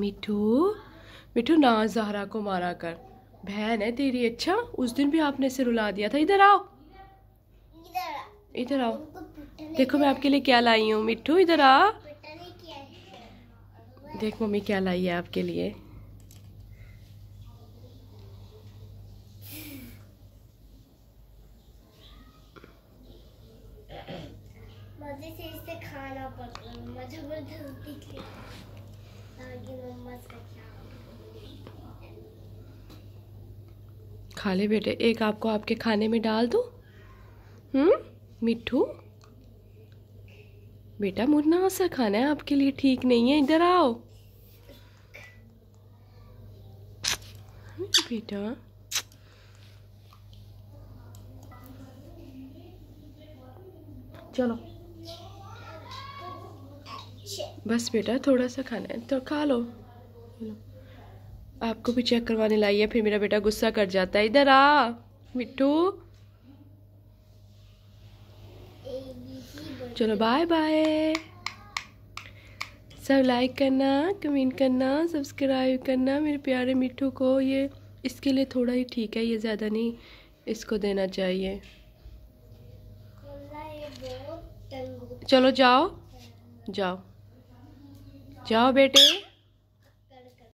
मिठू मिठू ना जहरा को मारा कर बहन है तेरी अच्छा उस दिन भी आपने इसे रुला दिया था इधर आओ इधर आओ देखो मैं आपके लिए क्या लाई हूँ मिठू इधर आ देख मम्मी क्या लाई है आपके लिए मजे से इसे खाना पड़ रहा है खा ले बेटे एक आपको आपके खाने में डाल दो हम्म मिट्ठू बेटा मुन्ना सा खाना है आपके लिए ठीक नहीं है इधर आओ हम्म, बेटा चलो बस बेटा थोड़ा सा खाना है तो खा लो आपको भी चेक करवाने लाई है फिर मेरा बेटा गुस्सा कर जाता है इधर आ मिट्टू चलो बाय बाय सब लाइक करना कमेंट करना सब्सक्राइब करना मेरे प्यारे मिट्टू को ये इसके लिए थोड़ा ही ठीक है ये ज़्यादा नहीं इसको देना चाहिए चलो जाओ जाओ जाओ बेटे